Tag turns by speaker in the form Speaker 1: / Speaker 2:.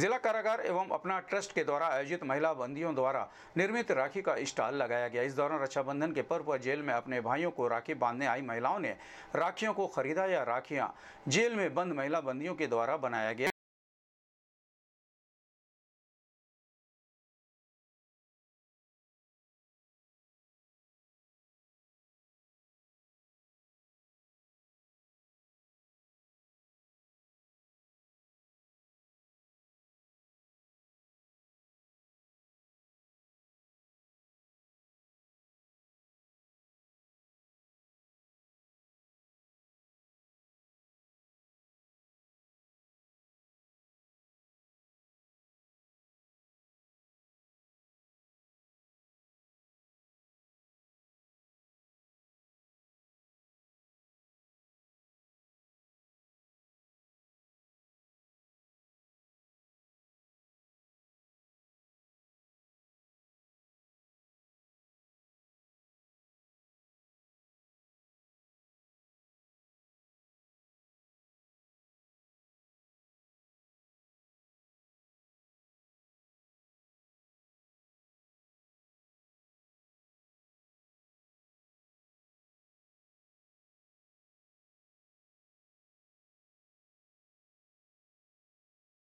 Speaker 1: जिला कारागार एवं अपना ट्रस्ट के द्वारा आयोजित महिला बंदियों द्वारा निर्मित राखी का स्टॉल लगाया गया इस दौरान रक्षाबंधन के पर्व पर जेल में अपने भाइयों को राखी बांधने आई महिलाओं ने राखियों को खरीदा या राखियां जेल में बंद महिला बंदियों के द्वारा बनाया गया